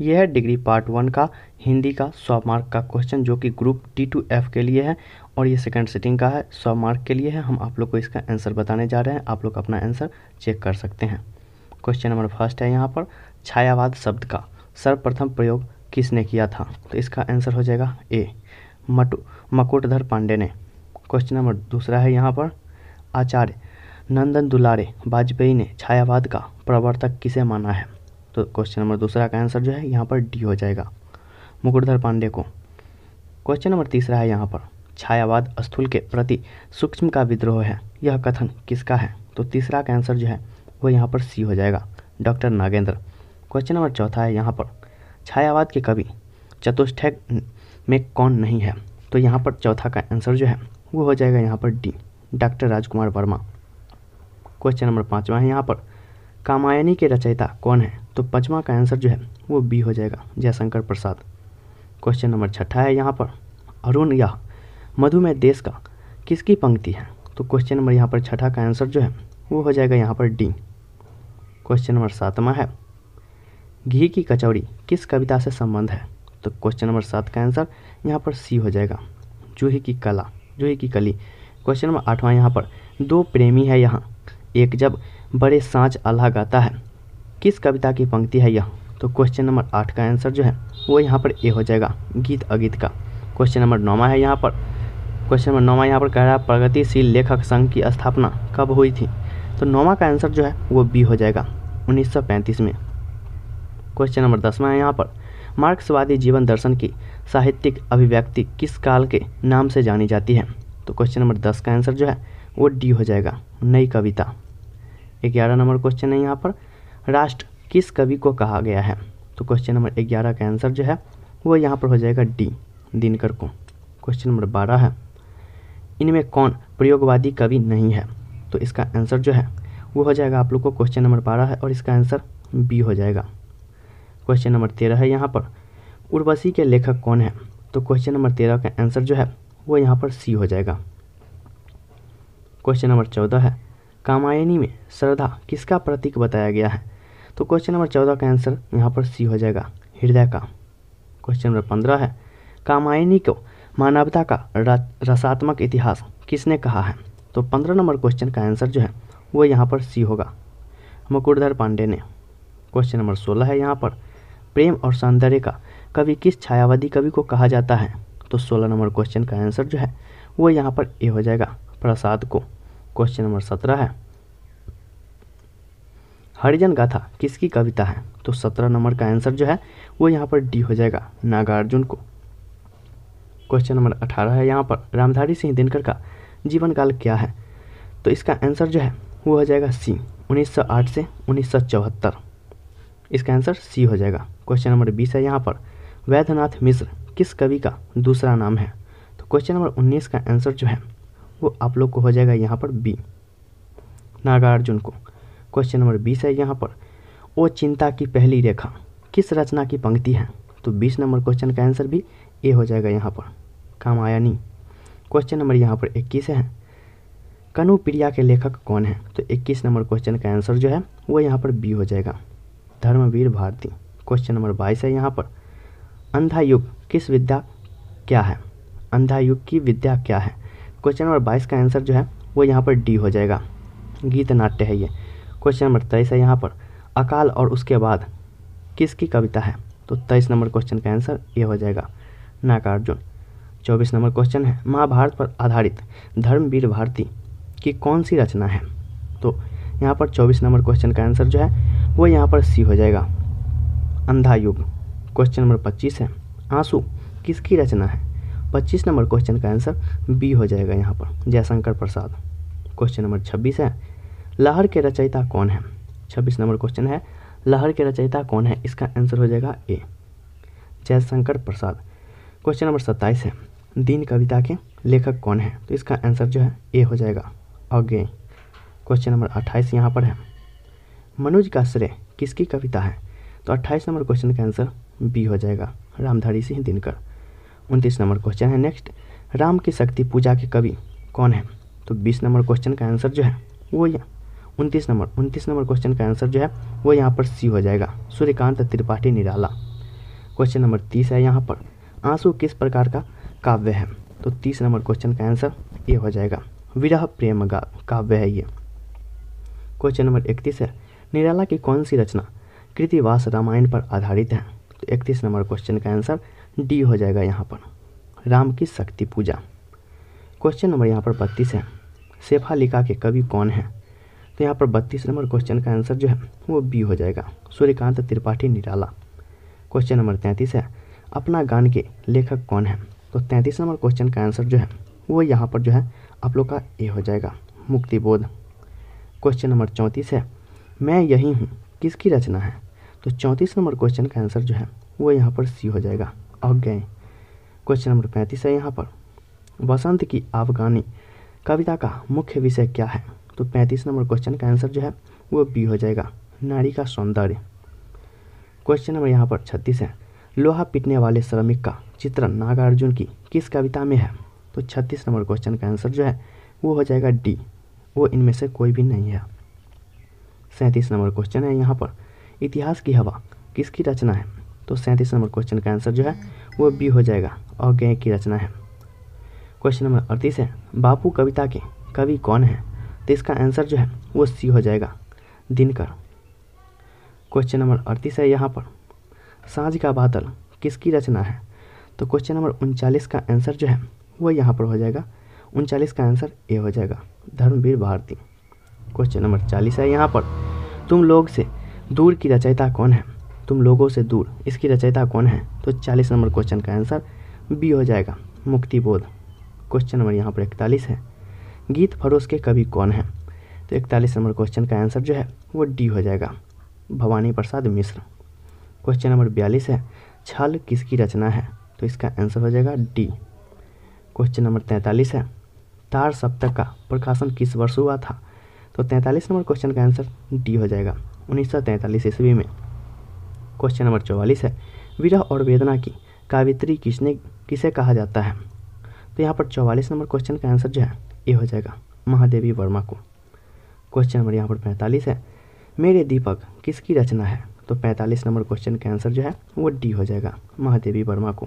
यह degree part one का हिंदी का सौ मार्क का क्वेश्चन जो कि ग्रुप डी टू एफ के लिए है और ये सेकंड सेटिंग का है सौ मार्क के लिए है हम आप लोग को इसका आंसर बताने जा रहे हैं आप लोग अपना आंसर चेक कर सकते हैं क्वेश्चन नंबर फर्स्ट है यहाँ पर छायावाद शब्द का सर्वप्रथम प्रयोग किसने किया था तो इसका आंसर हो जाएगा ए मटु मकुटधर पांडे ने क्वेश्चन नंबर दूसरा है यहाँ पर आचार्य नंदन दुलारे वाजपेयी ने छायावाद का प्रवर्तक किसे माना है तो क्वेश्चन नंबर दूसरा का आंसर जो है यहाँ पर डी हो जाएगा मुकुटधर पांडे को क्वेश्चन नंबर तीसरा है यहाँ पर छायावाद स्थूल के प्रति सूक्ष्म का विद्रोह है यह कथन किसका है तो तीसरा का आंसर जो है वो यहाँ पर सी हो जाएगा डॉक्टर नागेंद्र क्वेश्चन नंबर चौथा है यहाँ पर छायावाद के कवि चतुष्ठ में कौन नहीं है तो यहाँ पर चौथा का आंसर जो है वो हो जाएगा यहाँ पर D doctor Rajkumar Verma question number पाँचवा है यहाँ पर कामायनी के रचयिता कौन है तो पचवा का आंसर जो है वो बी हो जाएगा जयशंकर प्रसाद क्वेश्चन नंबर छठा है यहाँ पर अरुण या मधुमेह देश का किसकी पंक्ति है तो क्वेश्चन नंबर यहाँ पर छठा का आंसर जो है वो हो जाएगा यहाँ पर डी क्वेश्चन नंबर सातवा है घी की कचौड़ी किस कविता से संबंध है तो क्वेश्चन नंबर सात का आंसर यहाँ पर सी हो जाएगा जूही की कला जूही की कली क्वेश्चन नंबर आठवां यहाँ पर दो प्रेमी है यहाँ एक जब बड़े साँच अल्लाह गाता है किस कविता की पंक्ति है यह तो क्वेश्चन नंबर आठ का आंसर जो है वो यहाँ पर ए हो जाएगा गीत अगीत का क्वेश्चन नंबर नौवा है यहाँ पर क्वेश्चन नंबर नौवा यहाँ पर कह रहा है प्रगतिशील लेखक संघ की स्थापना कब हुई थी तो नौवा का आंसर जो है वो बी हो जाएगा 1935 में क्वेश्चन नंबर दसवा है यहाँ पर मार्क्सवादी जीवन दर्शन की साहित्यिक अभिव्यक्ति किस काल के नाम से जानी जाती है तो क्वेश्चन नंबर दस का आंसर जो है वो डी हो जाएगा नई कविता ग्यारह नंबर क्वेश्चन है यहाँ पर राष्ट्र किस कवि को कहा गया है तो क्वेश्चन नंबर ग्यारह का आंसर जो है वो यहाँ पर हो जाएगा डी दिनकर को क्वेश्चन नंबर बारह है इनमें कौन प्रयोगवादी कवि नहीं है तो इसका आंसर जो है वो हो जाएगा आप लोग को क्वेश्चन नंबर बारह है और इसका आंसर बी हो जाएगा क्वेश्चन नंबर तेरह है यहाँ पर उर्वशी के लेखक कौन है तो क्वेश्चन नंबर तेरह का आंसर जो है वो यहाँ पर सी हो जाएगा क्वेश्चन नंबर चौदह है कामायनी में श्रद्धा किसका प्रतीक बताया गया है तो क्वेश्चन नंबर चौदह का आंसर यहाँ पर सी हो जाएगा हृदय का क्वेश्चन नंबर पंद्रह है कामायनी को मानवता का रसात्मक इतिहास किसने कहा है तो पंद्रह नंबर क्वेश्चन का आंसर जो है वो यहाँ पर सी होगा मुकुटधर पांडे ने क्वेश्चन नंबर सोलह है यहाँ पर प्रेम और सौंदर्य का कवि किस छायावादी कवि को कहा जाता है तो सोलह नंबर क्वेश्चन का आंसर जो है वो यहाँ पर ए हो जाएगा प्रसाद को क्वेश्चन नंबर सत्रह है हरिजन गाथा किसकी कविता है तो सत्रह नंबर का आंसर जो है वो यहाँ पर डी हो जाएगा नागार्जुन को क्वेश्चन नंबर अठारह है यहाँ पर रामधारी सिंह दिनकर का जीवन काल क्या है तो इसका आंसर जो है वो हो जाएगा सी 1908 से 1974 इसका आंसर सी हो जाएगा क्वेश्चन नंबर बीस है यहाँ पर वैद्यनाथ मिश्र किस कवि का दूसरा नाम है तो क्वेश्चन नंबर उन्नीस का आंसर जो है वो आप लोग को हो जाएगा यहाँ पर बी नागार्जुन को क्वेश्चन नंबर बीस है यहाँ पर ओ चिंता की पहली रेखा किस रचना की पंक्ति है तो बीस नंबर क्वेश्चन का आंसर भी ए हो जाएगा यहाँ पर काम आया नहीं क्वेश्चन नंबर यहाँ पर इक्कीस है कनु प्रिया के लेखक कौन है तो इक्कीस नंबर क्वेश्चन का आंसर जो है वो यहाँ पर बी हो जाएगा धर्मवीर भारती क्वेश्चन नंबर बाईस है यहाँ पर अंधा युग किस विद्या क्या है अंधा युग की विद्या क्या है क्वेश्चन नंबर बाईस का आंसर जो है वो यहाँ पर डी हो जाएगा गीत नाट्य है ये क्वेश्चन नंबर तेईस है यहाँ पर अकाल और उसके बाद किसकी कविता है तो तेईस नंबर क्वेश्चन का आंसर ये हो जाएगा नागार्जुन चौबीस नंबर क्वेश्चन है महाभारत पर आधारित धर्मवीर भारती की कौन सी रचना है तो यहाँ पर चौबीस नंबर क्वेश्चन का आंसर जो है वो यहाँ पर सी हो जाएगा अंधा युग क्वेश्चन नंबर पच्चीस है आंसू किसकी रचना है पच्चीस नंबर क्वेश्चन का आंसर बी हो जाएगा यहाँ पर जयशंकर प्रसाद क्वेश्चन नंबर छब्बीस है लहर के रचयिता कौन है छब्बीस नंबर क्वेश्चन है लहर के रचयिता कौन है इसका आंसर हो जाएगा A Jaishankar Prasad question number सत्ताईस है दीन कविता के लेखक कौन है तो इसका आंसर जो है ए हो जाएगा अज्ञे क्वेश्चन नंबर अट्ठाईस यहाँ पर है मनोज का श्रेय किसकी कविता है तो अट्ठाईस नंबर क्वेश्चन का आंसर बी हो जाएगा रामधारी सिंह दिनकर उनतीस नंबर क्वेश्चन है नेक्स्ट राम की शक्ति पूजा के कवि कौन है तो बीस नंबर क्वेश्चन का आंसर जो है वो यहाँ उनतीस नंबर उनतीस नंबर क्वेश्चन का आंसर जो है वो यहाँ पर सी हो जाएगा सूर्यकांत त्रिपाठी निराला क्वेश्चन नंबर तीस है यहाँ पर आंसू किस प्रकार का काव्य है तो तीस नंबर क्वेश्चन का आंसर ये हो जाएगा विरह प्रेम काव्य है ये क्वेश्चन नंबर इकतीस है निराला की कौन सी रचना कृतिवास रामायण पर आधारित है तो इकतीस नंबर क्वेश्चन का आंसर डी हो जाएगा यहाँ पर राम की शक्ति पूजा क्वेश्चन नंबर यहाँ पर बत्तीस है शेफालिका के कवि कौन है तो यहाँ पर बत्तीस नंबर क्वेश्चन का आंसर जो है वो बी हो जाएगा सूर्यकांत त्रिपाठी निराला क्वेश्चन नंबर तैंतीस है अपना गान के लेखक कौन है तो तैंतीस नंबर क्वेश्चन का आंसर जो है वो यहाँ पर जो है आप लोग का ए हो जाएगा मुक्तिबोध क्वेश्चन नंबर चौंतीस है मैं यही हूँ किसकी रचना है तो चौंतीस नंबर क्वेश्चन का आंसर जो है वो यहाँ पर सी हो जाएगा अक गए क्वेश्चन नंबर पैंतीस है यहाँ पर वसंत की अफगानी कविता का मुख्य विषय क्या है तो पैंतीस नंबर क्वेश्चन का आंसर जो है वो बी हो जाएगा नारी का सौंदर्य क्वेश्चन नंबर यहाँ पर छत्तीस है लोहा पीटने वाले श्रमिक का चित्रण नागार्जुन की किस कविता में है तो छत्तीस नंबर क्वेश्चन का आंसर जो है वो हो जाएगा डी वो इनमें से कोई भी नहीं है सैंतीस नंबर क्वेश्चन है यहाँ पर इतिहास की हवा किसकी रचना है तो सैंतीस नंबर क्वेश्चन का आंसर जो है वो बी हो जाएगा और गए की रचना है क्वेश्चन नंबर अड़तीस है बापू कविता के कवि कौन है तो इसका आंसर जो है वो सी हो जाएगा दिनकर क्वेश्चन नंबर अड़तीस है यहाँ पर साँझ का बादल किसकी रचना है तो क्वेश्चन नंबर उनचालीस का आंसर जो है वो यहाँ पर हो जाएगा उनचालीस का आंसर ए हो जाएगा धर्मवीर भारती क्वेश्चन नंबर चालीस है यहाँ पर तुम लोग से दूर की रचयिता कौन है तुम लोगों से दूर इसकी रचयिता कौन है तो चालीस नंबर क्वेश्चन का आंसर बी हो जाएगा मुक्ति बोध क्वेश्चन नंबर यहाँ पर इकतालीस है गीत फरोश के कवि कौन है तो इकतालीस नंबर क्वेश्चन का आंसर जो है वो डी हो जाएगा भवानी प्रसाद मिश्र क्वेश्चन नंबर बयालीस है छल किसकी रचना है तो इसका आंसर हो जाएगा डी क्वेश्चन नंबर तैंतालीस है तार सप्तक का प्रकाशन किस वर्ष हुआ था तो तैंतालीस नंबर क्वेश्चन का आंसर डी हो जाएगा उन्नीस सौ तैंतालीस ईस्वी में क्वेश्चन नंबर चौवालीस है विरह और वेदना की कावित्री किसने किसे कहा जाता है तो यहाँ पर चौवालीस नंबर क्वेश्चन का आंसर जो है ये हो जाएगा महादेवी वर्मा को क्वेश्चन नंबर यहाँ पर पैंतालीस है मेरे दीपक किसकी रचना है तो पैंतालीस नंबर क्वेश्चन का आंसर जो है वो डी हो जाएगा महादेवी वर्मा को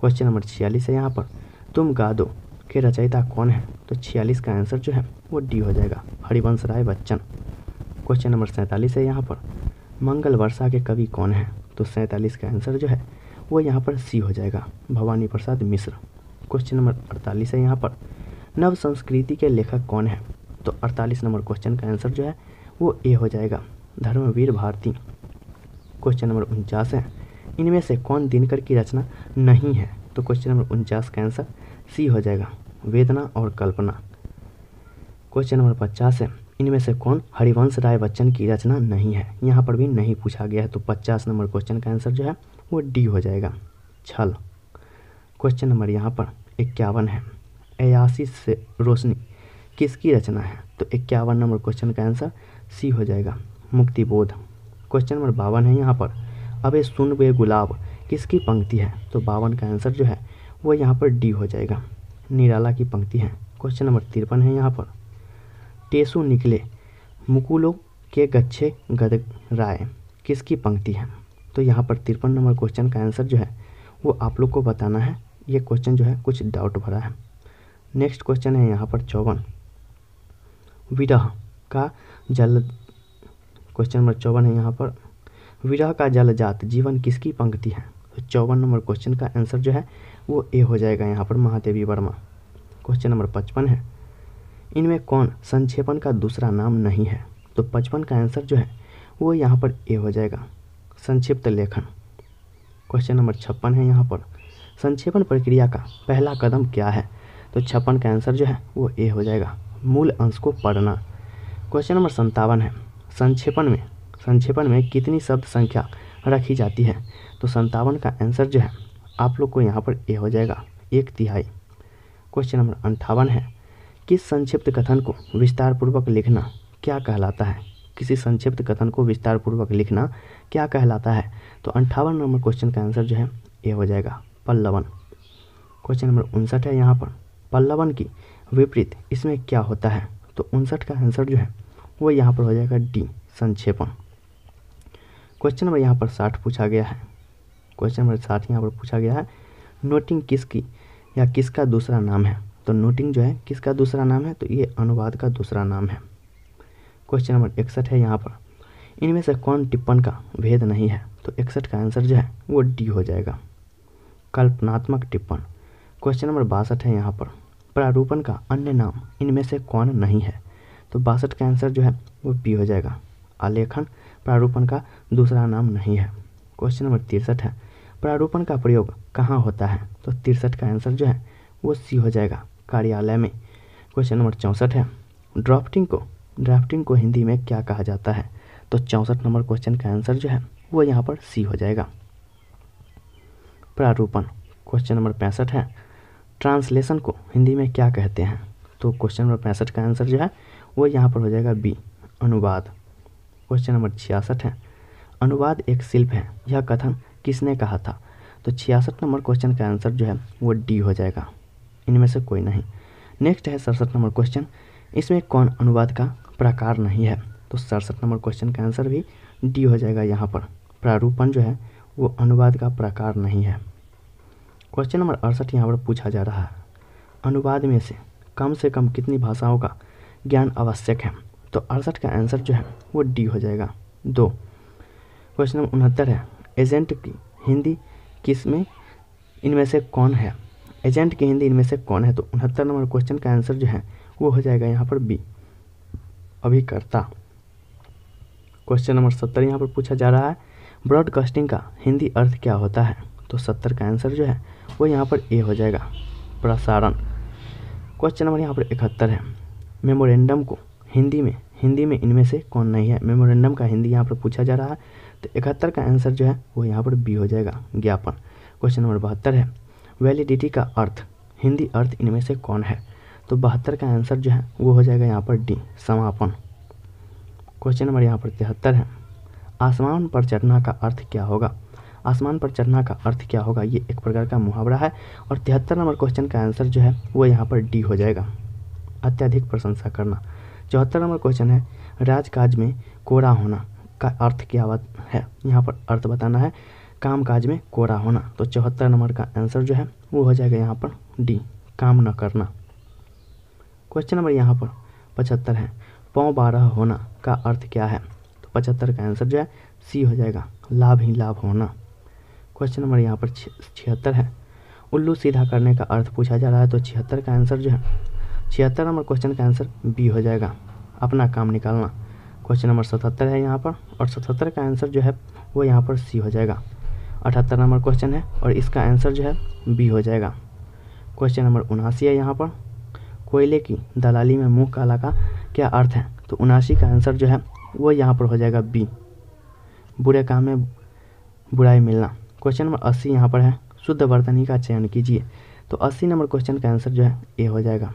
क्वेश्चन नंबर छियालीस है यहाँ पर तुम गा दो के रचयिता कौन है तो छियालीस का आंसर जो है वो डी हो जाएगा हरिवंश राय बच्चन क्वेश्चन नंबर सैंतालीस है यहाँ पर मंगल वर्षा के कवि कौन हैं तो सैंतालीस का आंसर जो है वो यहाँ पर सी हो जाएगा भवानी प्रसाद मिश्र क्वेश्चन नंबर अड़तालीस है यहाँ पर नव संस्कृति के लेखक कौन है तो अड़तालीस नंबर क्वेश्चन का आंसर जो है वो ए हो जाएगा धर्मवीर भारती क्वेश्चन नंबर उनचास है इनमें से कौन दिनकर की रचना नहीं है तो क्वेश्चन नंबर उनचास का आंसर सी हो जाएगा वेदना और कल्पना क्वेश्चन नंबर पचास है इनमें से कौन हरिवंश राय बच्चन की रचना नहीं है यहाँ पर भी नहीं पूछा गया है तो पचास नंबर क्वेश्चन का आंसर जो है वो डी हो जाएगा छल क्वेश्चन नंबर यहाँ पर इक्यावन है अयासी से रोशनी किसकी रचना है तो इक्यावन नंबर क्वेश्चन का आंसर सी हो जाएगा मुक्तिबोध क्वेश्चन नंबर बावन है यहाँ पर अब सुन बे गुलाब किसकी पंक्ति है तो बावन का आंसर जो है वो यहाँ पर डी हो जाएगा निराला की पंक्ति है क्वेश्चन नंबर तिरपन है यहाँ पर टेसु निकले मुकुलों के गच्छे गदराए किसकी पंक्ति है तो यहाँ पर तिरपन नंबर क्वेश्चन का आंसर जो है वो आप लोग को बताना है ये क्वेश्चन जो है कुछ डाउट भरा है नेक्स्ट क्वेश्चन है यहाँ पर चौवन विरह का जल क्वेश्चन नंबर चौवन है यहाँ पर विरह का जल जात जीवन किसकी पंक्ति है तो चौवन नंबर क्वेश्चन का आंसर जो है वो ए हो जाएगा यहाँ पर महादेवी वर्मा क्वेश्चन नंबर पचपन है इनमें कौन संक्षेपण का दूसरा नाम नहीं है तो पचपन का आंसर जो है वो यहाँ पर ए हो जाएगा संक्षिप्त लेखन क्वेश्चन नंबर छप्पन है यहाँ पर संक्षेपण प्रक्रिया का पहला कदम क्या है तो छप्पन का आंसर जो है वो ए हो जाएगा मूल अंश को पढ़ना क्वेश्चन नंबर संतावन है संक्षेपण में संक्षेपण में कितनी शब्द संख्या रखी जाती है तो संतावन का आंसर जो है आप लोग को यहाँ पर ए हो जाएगा एक तिहाई क्वेश्चन नंबर अंठावन है किस संक्षिप्त कथन को विस्तारपूर्वक लिखना क्या कहलाता है किसी संक्षिप्त कथन को विस्तारपूर्वक लिखना क्या कहलाता है तो अंठावन नंबर क्वेश्चन का आंसर जो है ये हो जाएगा पल्लवन क्वेश्चन नंबर उनसठ है यहाँ पर पल्लवन की विपरीत इसमें क्या होता है तो उनसठ का आंसर जो है वो यहाँ पर हो जाएगा डी संक्षेपण क्वेश्चन नंबर यहाँ पर साठ पूछा गया है क्वेश्चन नंबर साठ यहाँ पर पूछा गया है नोटिंग किसकी या किसका दूसरा नाम है तो नोटिंग जो है किसका दूसरा नाम है तो ये अनुवाद का दूसरा नाम है क्वेश्चन नंबर इकसठ है यहाँ पर इनमें से कौन टिप्पण का भेद नहीं है तो इकसठ का आंसर जो है वो डी हो जाएगा कल्पनात्मक टिप्पण क्वेश्चन नंबर बासठ है यहाँ पर प्रारूपण का अन्य नाम इनमें से कौन नहीं है तो बासठ का आंसर जो है वो बी हो जाएगा आलेखन प्रारूपण का दूसरा नाम नहीं है क्वेश्चन नंबर तिरसठ है प्रारूपण का प्रयोग कहाँ होता है तो तिरसठ का आंसर जो है वो सी हो जाएगा कार्यालय में क्वेश्चन नंबर चौंसठ है ड्राफ्टिंग को ड्राफ्टिंग को हिंदी में क्या कहा जाता है तो चौंसठ नंबर क्वेश्चन का आंसर जो है वो यहाँ पर सी हो जाएगा प्रारूपण क्वेश्चन नंबर पैंसठ है ट्रांसलेशन को हिंदी में क्या कहते हैं तो क्वेश्चन नंबर पैंसठ का आंसर जो है वो यहाँ पर हो जाएगा बी अनुवाद क्वेश्चन नंबर छियासठ है अनुवाद एक शिल्प है यह कथन किसने कहा था तो छियासठ नंबर क्वेश्चन का आंसर जो है वो डी हो जाएगा इनमें से कोई नहीं नेक्स्ट है सड़सठ नंबर क्वेश्चन इसमें कौन अनुवाद का प्रकार नहीं है तो सड़सठ नंबर क्वेश्चन का आंसर भी डी हो जाएगा यहाँ पर प्रारूपण जो है वो अनुवाद का प्रकार नहीं है क्वेश्चन नंबर अड़सठ यहाँ पर पूछा जा रहा है अनुवाद में से कम से कम कितनी भाषाओं का ज्ञान आवश्यक है तो अड़सठ का आंसर जो है वो डी हो जाएगा दो क्वेश्चन नंबर उनहत्तर है एजेंट की हिंदी किस में इनमें से कौन है एजेंट की हिंदी इनमें से कौन है तो उनहत्तर नंबर क्वेश्चन का आंसर जो है वो हो जाएगा यहाँ पर बी अभिकर्ता क्वेश्चन नंबर सत्तर यहाँ पर पूछा जा रहा है ब्रॉडकास्टिंग का हिंदी अर्थ क्या होता है तो सत्तर का आंसर जो है वो यहाँ पर ए हो जाएगा प्रसारण क्वेश्चन नंबर यहाँ पर इकहत्तर है मेमोरेंडम को हिंदी में हिंदी में इनमें से कौन नहीं है मेमोरेंडम का हिंदी यहाँ पर पूछा जा रहा है तो इकहत्तर का आंसर जो है वो यहाँ पर बी हो जाएगा ज्ञापन क्वेश्चन नंबर बहत्तर है वैलिडिटी का अर्थ हिंदी अर्थ इनमें से कौन है तो बहत्तर का आंसर जो है वो हो जाएगा यहाँ पर डी समापन क्वेश्चन नंबर यहाँ पर तिहत्तर है आसमान पर चढ़ना का अर्थ क्या होगा आसमान पर चढ़ना का अर्थ क्या होगा ये एक प्रकार का मुहावरा है और तिहत्तर नंबर क्वेश्चन का आंसर जो है वो यहाँ पर डी हो जाएगा अत्यधिक प्रशंसा करना चौहत्तर नंबर क्वेश्चन है राजकाज में कोरा होना का अर्थ क्या है यहाँ पर अर्थ बताना है काम काज में कोरा होना तो चौहत्तर नंबर का आंसर जो है वो हो जाएगा यहाँ पर डी काम न करना क्वेश्चन नंबर यहाँ पर पचहत्तर है पौ बारह होना का अर्थ क्या है तो पचहत्तर का आंसर जो है सी हो जाएगा लाभ ही लाभ होना क्वेश्चन नंबर यहाँ पर छिहत्तर है उल्लू सीधा करने का अर्थ पूछा जा रहा है तो छिहत्तर का आंसर जो है छिहत्तर नंबर क्वेश्चन का आंसर बी हो जाएगा अपना काम निकालना क्वेश्चन नंबर सतहत्तर है यहाँ पर और सतहत्तर का आंसर जो है वो यहाँ पर सी हो जाएगा अठहत्तर नंबर क्वेश्चन है और इसका आंसर जो है बी हो जाएगा क्वेश्चन नंबर उनासी है यहाँ पर कोयले की दलाली में मुँह काला का क्या अर्थ है तो उनासी का आंसर जो है वो यहाँ पर हो जाएगा बी बुरे काम में बुराई मिलना क्वेश्चन नंबर अस्सी यहाँ पर है शुद्ध वर्तनी का चयन कीजिए तो अस्सी नंबर क्वेश्चन का आंसर जो है ए हो जाएगा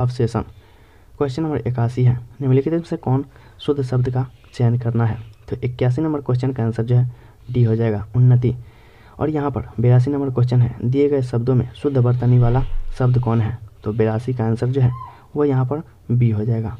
अवशेषण क्वेश्चन नंबर इक्यासी है निम्नलिखित में से कौन शुद्ध शब्द का चयन करना है तो इक्यासी नंबर क्वेश्चन का आंसर जो है डी हो जाएगा उन्नति और यहाँ पर बेरासी नंबर क्वेश्चन है दिए गए शब्दों में शुद्ध बर्तनी वाला शब्द कौन है तो बेरासी का आंसर जो है वो यहाँ पर बी हो जाएगा